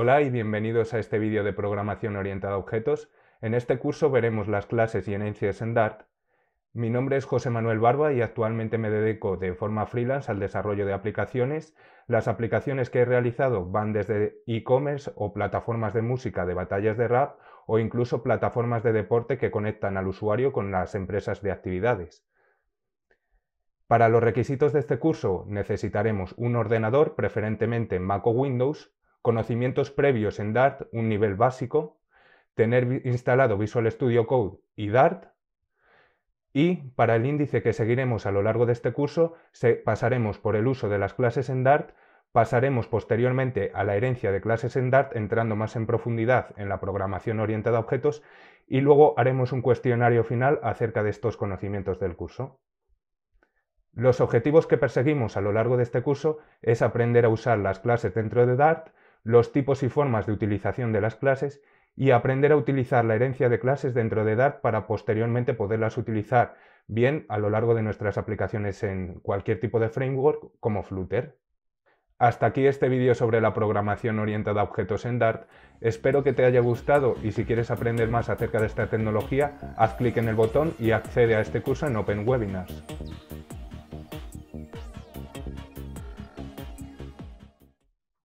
Hola y bienvenidos a este vídeo de programación orientada a objetos. En este curso veremos las clases y herencias en Dart. Mi nombre es José Manuel Barba y actualmente me dedico de forma freelance al desarrollo de aplicaciones. Las aplicaciones que he realizado van desde e-commerce o plataformas de música de batallas de rap o incluso plataformas de deporte que conectan al usuario con las empresas de actividades. Para los requisitos de este curso necesitaremos un ordenador, preferentemente Mac o Windows, conocimientos previos en Dart, un nivel básico, tener instalado Visual Studio Code y Dart, y para el índice que seguiremos a lo largo de este curso, pasaremos por el uso de las clases en Dart, pasaremos posteriormente a la herencia de clases en Dart, entrando más en profundidad en la programación orientada a objetos, y luego haremos un cuestionario final acerca de estos conocimientos del curso. Los objetivos que perseguimos a lo largo de este curso es aprender a usar las clases dentro de Dart, los tipos y formas de utilización de las clases y aprender a utilizar la herencia de clases dentro de Dart para posteriormente poderlas utilizar bien a lo largo de nuestras aplicaciones en cualquier tipo de framework como Flutter. Hasta aquí este vídeo sobre la programación orientada a objetos en Dart. Espero que te haya gustado y si quieres aprender más acerca de esta tecnología, haz clic en el botón y accede a este curso en Open Webinars.